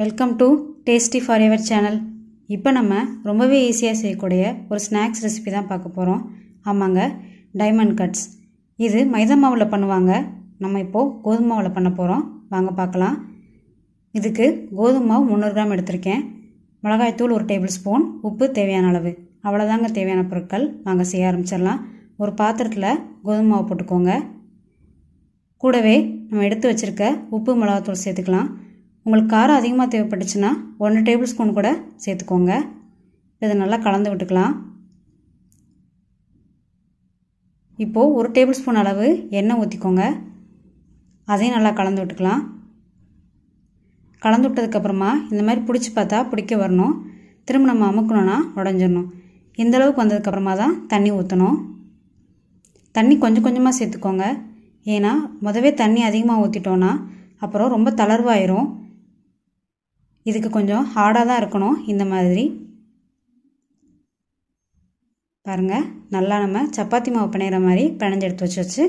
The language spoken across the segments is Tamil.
welcome to tasty forever channel இப்போ நம்ம ரொம்பவே ஈஸியாக செய்யக்கூடிய ஒரு ஸ்நாக்ஸ் ரெசிபி தான் பார்க்க போகிறோம் ஆமாங்க டைமண்ட் கட்ஸ் இது மைதா மாவில் பண்ணுவாங்க நம்ம இப்போது கோதுமை மாவில் பண்ண போகிறோம் வாங்க பார்க்கலாம் இதுக்கு கோதுமை மாவு முந்நூறு கிராம் எடுத்திருக்கேன் மிளகாய்த்தூள் ஒரு டேபிள் ஸ்பூன் உப்பு தேவையான அளவு அவ்வளோதாங்க தேவையான பொருட்கள் வாங்க செய்ய ஆரம்பிச்சிடலாம் ஒரு பாத்திரத்தில் கோதுமை மாவு போட்டுக்கோங்க கூடவே நம்ம எடுத்து வச்சுருக்க உப்பு மிளகாத்தூள் சேர்த்துக்கலாம் உங்களுக்கு காரம் அதிகமாக தேவைப்பட்டுச்சுன்னா ஒன்று டேபிள் ஸ்பூன் கூட சேர்த்துக்கோங்க இதை நல்லா கலந்து விட்டுக்கலாம் இப்போது ஒரு டேபிள் ஸ்பூன் அளவு எண்ணெய் ஊற்றிக்கோங்க அதையும் நல்லா கலந்து விட்டுக்கலாம் கலந்து விட்டதுக்கப்புறமா இந்த மாதிரி பிடிச்சி பார்த்தா பிடிக்க வரணும் திரும்ப நம்ம அமுக்கணுன்னா உடஞ்சிடணும் இந்தளவுக்கு வந்ததுக்கப்புறமா தான் தண்ணி ஊற்றணும் தண்ணி கொஞ்சம் கொஞ்சமாக சேர்த்துக்கோங்க ஏன்னா முதவே தண்ணி அதிகமாக ஊற்றிட்டோன்னா அப்புறம் ரொம்ப தளர்வாயிரும் இதுக்கு கொஞ்சம் ஹார்டாக தான் இருக்கணும் இந்த மாதிரி பாருங்கள் நல்லா நம்ம சப்பாத்தி மாவு பிணைகிற மாதிரி பிணைஞ்சு எடுத்து வச்சு வச்சு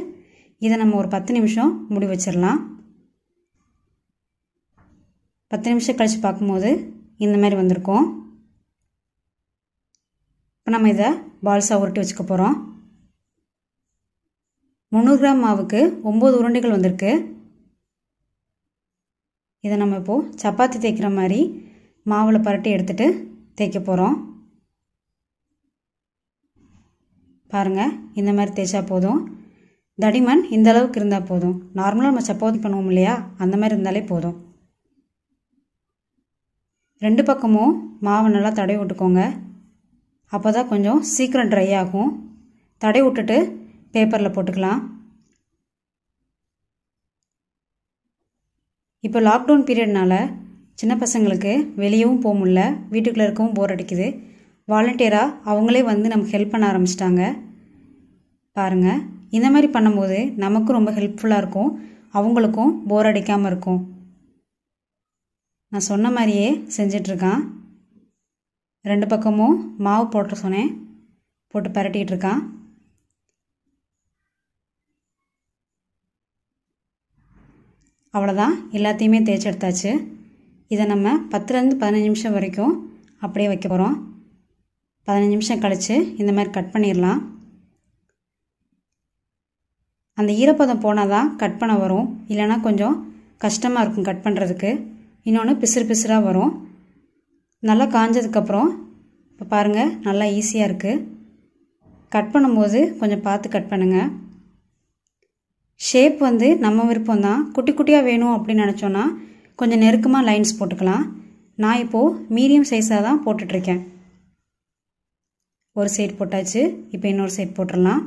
இதை நம்ம ஒரு பத்து நிமிஷம் முடி வச்சிடலாம் பத்து நிமிஷம் கழித்து பார்க்கும்போது இந்த மாதிரி வந்திருக்கோம் இப்போ நம்ம இதை பால்ஸாக உருட்டி வச்சுக்க போகிறோம் முந்நூறு கிராம் மாவுக்கு ஒம்பது உருண்டைகள் வந்திருக்கு இதை நம்ம இப்போது சப்பாத்தி தேய்க்கிற மாதிரி மாவில் பரட்டி எடுத்துகிட்டு தேய்க்க போகிறோம் பாருங்கள் இந்த மாதிரி தேய்ச்சா போதும் தடிமன் இந்த அளவுக்கு இருந்தால் போதும் நார்மலாக நம்ம சப்பாத்தி பண்ணுவோம் இல்லையா அந்த மாதிரி இருந்தாலே போதும் ரெண்டு பக்கமும் மாவு நல்லா தடவி விட்டுக்கோங்க அப்போ தான் கொஞ்சம் சீக்கிரம் ட்ரை ஆகும் தடை விட்டுட்டு பேப்பரில் போட்டுக்கலாம் இப்போ லாக்டவுன் பீரியட்னால சின்ன பசங்களுக்கு வெளியவும் போக முடில வீட்டுக்குள்ளே இருக்கவும் போர் அடிக்குது வாலண்டியராக அவங்களே வந்து நமக்கு ஹெல்ப் பண்ண ஆரம்பிச்சிட்டாங்க பாருங்கள் இந்த மாதிரி பண்ணும்போது நமக்கும் ரொம்ப ஹெல்ப்ஃபுல்லாக இருக்கும் அவங்களுக்கும் போர் அடிக்காமல் இருக்கும் நான் சொன்ன மாதிரியே செஞ்சிட்ருக்கான் ரெண்டு பக்கமும் மாவு போட்டு சொன்னேன் போட்டு பரட்டிகிட்டு இருக்கான் அவ்வளோதான் எல்லாத்தையுமே தேய்ச்செடுத்தாச்சு இதை நம்ம பத்துலேருந்து பதினஞ்சு நிமிஷம் வரைக்கும் அப்படியே வைக்க போகிறோம் பதினஞ்சு நிமிஷம் கழித்து இந்த மாதிரி கட் பண்ணிடலாம் அந்த ஈரப்பதம் போனால் தான் கட் பண்ண வரும் இல்லைனா கொஞ்சம் கஷ்டமாக இருக்கும் கட் பண்ணுறதுக்கு இன்னொன்று பிசுறு பிசுறாக வரும் நல்லா காஞ்சதுக்கப்புறம் இப்போ பாருங்கள் நல்லா ஈஸியாக இருக்குது கட் பண்ணும்போது கொஞ்சம் பார்த்து கட் பண்ணுங்கள் ஷேப் வந்து நம்ம விருப்பம் தான் குட்டி குட்டியாக வேணும் அப்படின்னு நினச்சோன்னா கொஞ்சம் நெருக்கமாக லைன்ஸ் போட்டுக்கலாம் நான் இப்போது மீடியம் சைஸாக தான் போட்டுட்ருக்கேன் ஒரு சைட் போட்டாச்சு இப்போ இன்னொரு சைட் போட்டுடலாம்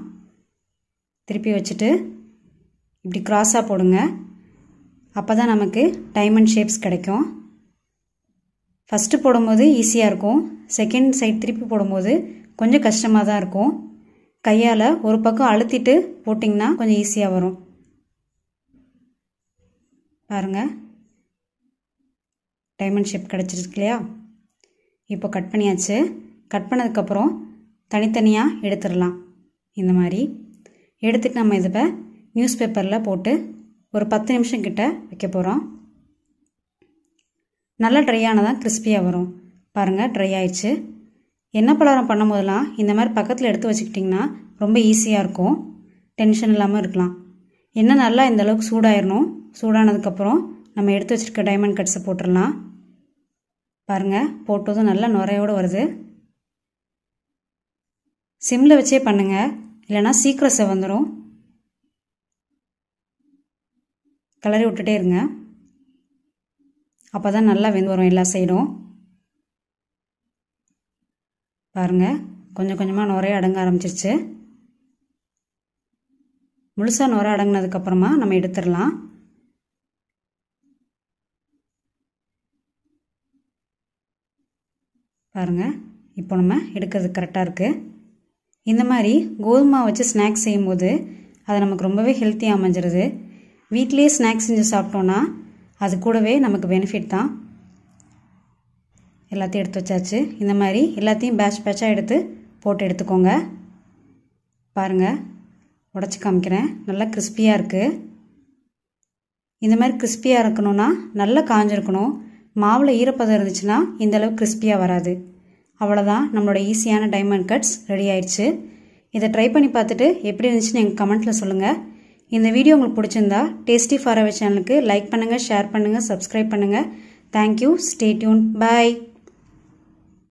திருப்பி வச்சுட்டு இப்படி க்ராஸாக போடுங்க அப்போ தான் நமக்கு டைமண்ட் ஷேப்ஸ் கிடைக்கும் ஃபஸ்ட்டு போடும்போது ஈஸியாக இருக்கும் செகண்ட் சைட் திருப்பி போடும்போது கொஞ்சம் கஷ்டமாக தான் இருக்கும் கையால் ஒரு பக்கம் அழுத்திட்டு போட்டிங்கன்னா கொஞ்சம் ஈஸியாக வரும் பாருங்கள் டைமண்ட் ஷேப் கிடச்சிருக்கு இல்லையா இப்போ கட் பண்ணியாச்சு கட் பண்ணதுக்கப்புறம் தனித்தனியாக எடுத்துடலாம் இந்த மாதிரி எடுத்துட்டு நம்ம இதை நியூஸ் பேப்பரில் போட்டு ஒரு பத்து நிமிஷம் கிட்ட வைக்க போகிறோம் நல்லா ட்ரை ஆனதான் கிறிஸ்பியாக வரும் பாருங்கள் ட்ரை ஆயிடுச்சு என்ன பலகாரம் போதெல்லாம் இந்த மாதிரி பக்கத்தில் எடுத்து வச்சுக்கிட்டிங்கன்னா ரொம்ப ஈஸியாக இருக்கும் டென்ஷன் இல்லாமல் இருக்கலாம் என்ன நல்லா இந்த அளவுக்கு சூடாயிடணும் சூடானதுக்கப்புறம் நம்ம எடுத்து வச்சுருக்க டைமண்ட் கட்ஸை போட்டுடலாம் பாருங்கள் போட்டதும் நல்லா நுரையோடு வருது சிம்மில் வச்சே பண்ணுங்கள் இல்லைனா சீக்கிரம் செவந்துடும் கலரி விட்டுட்டே இருங்க அப்போ தான் நல்லா வெந்து வரும் எல்லா சைடும் பாருங்கள் கொஞ்சம் கொஞ்சமாக நுரைய அடங்க ஆரம்பிச்சிருச்சு முழுசாக நுரை அடங்கினதுக்கப்புறமா நம்ம எடுத்துடலாம் பாருங்கள் இப்போ நம்ம எடுக்கிறது கரெக்டாக இருக்குது இந்த மாதிரி கோதுமை வச்சு ஸ்நாக்ஸ் செய்யும்போது அது நமக்கு ரொம்பவே ஹெல்த்தியாக அமைஞ்சிருது வீட்லேயே ஸ்நாக்ஸ் செஞ்சு சாப்பிட்டோன்னா அது கூடவே நமக்கு பெனிஃபிட் தான் எல்லாத்தையும் எடுத்து வச்சாச்சு இந்த மாதிரி எல்லாத்தையும் பேட்ச் பேட்சாக எடுத்து போட்டு எடுத்துக்கோங்க பாருங்கள் உடச்சி காமிக்கிறேன் நல்லா கிறிஸ்பியாக இருக்குது இந்த மாதிரி கிறிஸ்பியாக இருக்கணும்னா நல்லா காஞ்சிருக்கணும் மாவில் ஈரப்பதம் இருந்துச்சுன்னா இந்தளவு கிறிஸ்பியாக வராது அவ்வளோதான் நம்மளோட ஈஸியான டைமண்ட் கட்ஸ் ரெடி ஆயிடுச்சு இதை ட்ரை பண்ணி பார்த்துட்டு எப்படி இருந்துச்சுன்னு எங்கள் கமெண்ட்டில் சொல்லுங்கள் இந்த வீடியோ உங்களுக்கு பிடிச்சிருந்தா டேஸ்டி ஃபார் அவர் சேனலுக்கு லைக் பண்ணுங்கள் ஷேர் பண்ணுங்கள் சப்ஸ்கிரைப் பண்ணுங்கள் தேங்க்யூ ஸ்டே டியூன் பாய்